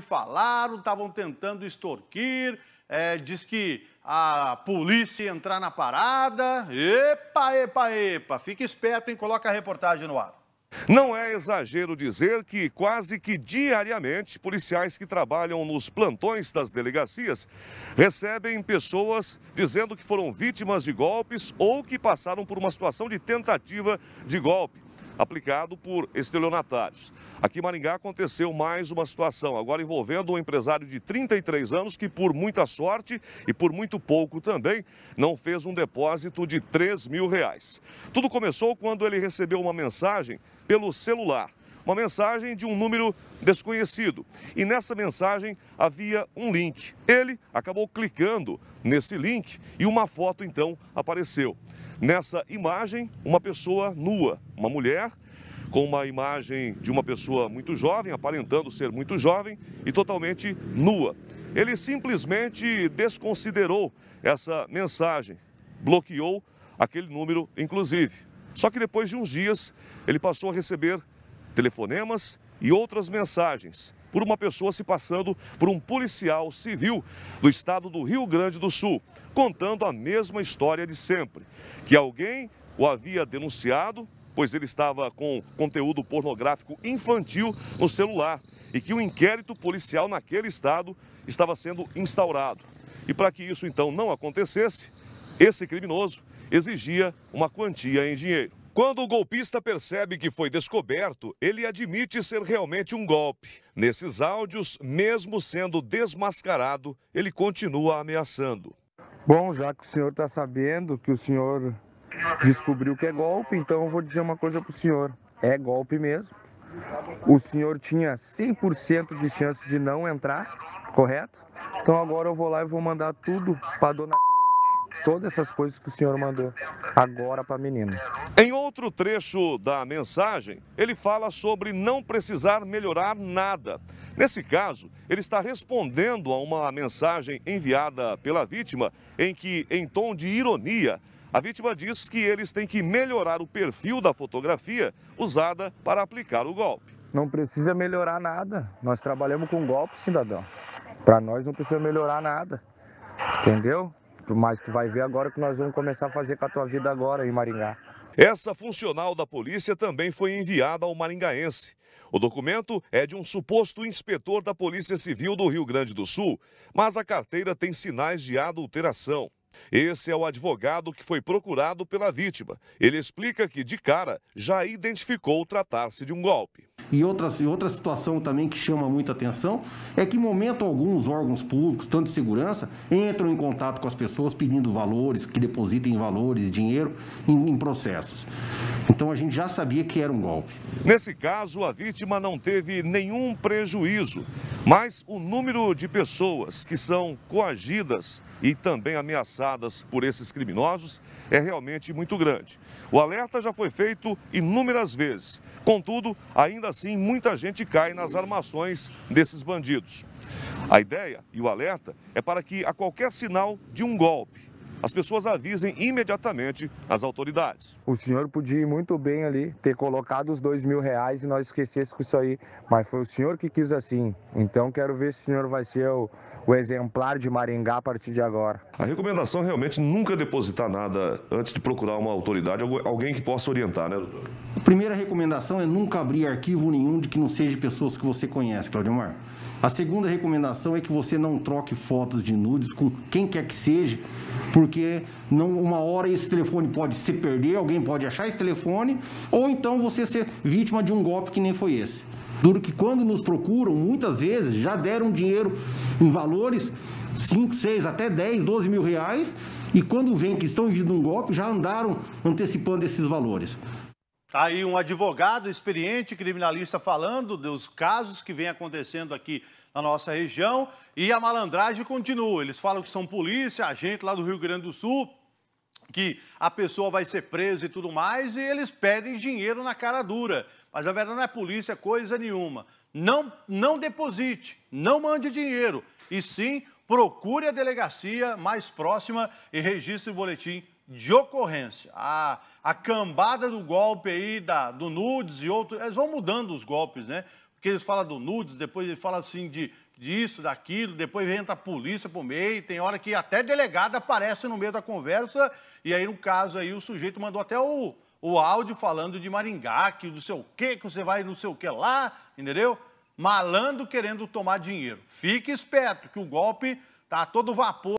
falaram, estavam tentando extorquir, é, diz que a polícia ia entrar na parada. Epa, epa, epa, fica esperto, e Coloca a reportagem no ar. Não é exagero dizer que quase que diariamente policiais que trabalham nos plantões das delegacias recebem pessoas dizendo que foram vítimas de golpes ou que passaram por uma situação de tentativa de golpe aplicado por estelionatários. Aqui em Maringá aconteceu mais uma situação, agora envolvendo um empresário de 33 anos que, por muita sorte e por muito pouco também, não fez um depósito de 3 mil reais. Tudo começou quando ele recebeu uma mensagem pelo celular uma mensagem de um número desconhecido. E nessa mensagem havia um link. Ele acabou clicando nesse link e uma foto então apareceu. Nessa imagem, uma pessoa nua, uma mulher com uma imagem de uma pessoa muito jovem, aparentando ser muito jovem e totalmente nua. Ele simplesmente desconsiderou essa mensagem, bloqueou aquele número, inclusive. Só que depois de uns dias, ele passou a receber telefonemas e outras mensagens por uma pessoa se passando por um policial civil do estado do Rio Grande do Sul, contando a mesma história de sempre: que alguém o havia denunciado, pois ele estava com conteúdo pornográfico infantil no celular e que um inquérito policial naquele estado estava sendo instaurado. E para que isso então não acontecesse, esse criminoso exigia uma quantia em dinheiro. Quando o golpista percebe que foi descoberto, ele admite ser realmente um golpe. Nesses áudios, mesmo sendo desmascarado, ele continua ameaçando. Bom, já que o senhor está sabendo que o senhor descobriu que é golpe, então eu vou dizer uma coisa para o senhor: é golpe mesmo. O senhor tinha 100% de chance de não entrar, correto? Então agora eu vou lá e vou mandar tudo para dona todas essas coisas que o Senhor mandou agora para a menina. Em outro trecho da mensagem, ele fala sobre não precisar melhorar nada. Nesse caso, ele está respondendo a uma mensagem enviada pela vítima, em que, em tom de ironia, a vítima diz que eles têm que melhorar o perfil da fotografia usada para aplicar o golpe. Não precisa melhorar nada. Nós trabalhamos com golpe, cidadão. Para nós não precisa melhorar nada. Entendeu? Mas tu vai ver agora que nós vamos começar a fazer com a tua vida agora em Maringá. Essa funcional da polícia também foi enviada ao maringaense. O documento é de um suposto inspetor da Polícia Civil do Rio Grande do Sul, mas a carteira tem sinais de adulteração. Esse é o advogado que foi procurado pela vítima. Ele explica que, de cara, já identificou tratar-se de um golpe. E, outra situação também que chama muita atenção é que, em momento algum, os órgãos públicos, tanto de segurança, entram em contato com as pessoas pedindo valores, que depositem valores, dinheiro em, em processos. Então, a gente já sabia que era um golpe. Nesse caso, a vítima não teve nenhum prejuízo. Mas o número de pessoas que são coagidas e também ameaçadas por esses criminosos é realmente muito grande. O alerta já foi feito inúmeras vezes. Contudo, ainda assim, muita gente cai nas armações desses bandidos. A ideia e o alerta é para que, a qualquer sinal de um golpe, as pessoas avisem imediatamente as autoridades. O senhor podia ir muito bem ali, ter colocado os dois mil reais e nós esquecêssemos isso aí, mas foi o senhor que quis assim. Então quero ver se o senhor vai ser o, o exemplar de Maringá a partir de agora. A recomendação é realmente nunca depositar nada antes de procurar uma autoridade, alguém que possa orientar, né, doutor? A primeira recomendação é nunca abrir arquivo nenhum de que não seja pessoas que você conhece, Claudio Mar. A segunda recomendação é que você não troque fotos de nudes com quem quer que seja, por porque não, uma hora esse telefone pode se perder, alguém pode achar esse telefone, ou então você ser vítima de um golpe que nem foi esse. Duro que quando nos procuram, muitas vezes já deram dinheiro em valores 5, 6, até 10, 12 mil reais, e quando vem que estão indo um golpe, já andaram antecipando esses valores. Está aí um advogado experiente, criminalista, falando dos casos que vem acontecendo aqui na nossa região. E a malandragem continua. Eles falam que são polícia, agente lá do Rio Grande do Sul, que a pessoa vai ser presa e tudo mais, e eles pedem dinheiro na cara dura. Mas a verdade não é polícia coisa nenhuma. Não, não deposite, não mande dinheiro, e sim procure a delegacia mais próxima e registre o boletim de ocorrência, a, a cambada do golpe aí da, do Nudes e outros, eles vão mudando os golpes, né? Porque eles falam do Nudes, depois eles falam assim de disso, daquilo, depois entra a polícia por meio, tem hora que até delegado aparece no meio da conversa, e aí no caso aí o sujeito mandou até o, o áudio falando de Maringá, que não sei o que, que você vai não sei o que lá, entendeu? Malandro querendo tomar dinheiro. Fique esperto que o golpe tá todo vapor.